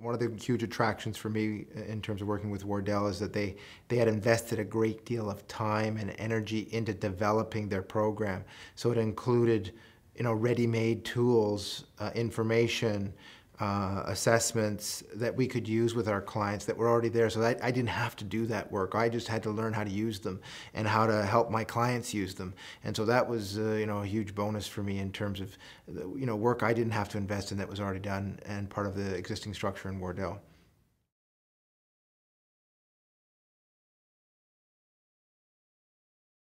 One of the huge attractions for me uh, in terms of working with Wardell is that they, they had invested a great deal of time and energy into developing their program. So it included you know, ready-made tools, uh, information, uh, assessments that we could use with our clients that were already there. So I, I didn't have to do that work. I just had to learn how to use them and how to help my clients use them. And so that was, uh, you know, a huge bonus for me in terms of, you know, work I didn't have to invest in that was already done and part of the existing structure in Wardell.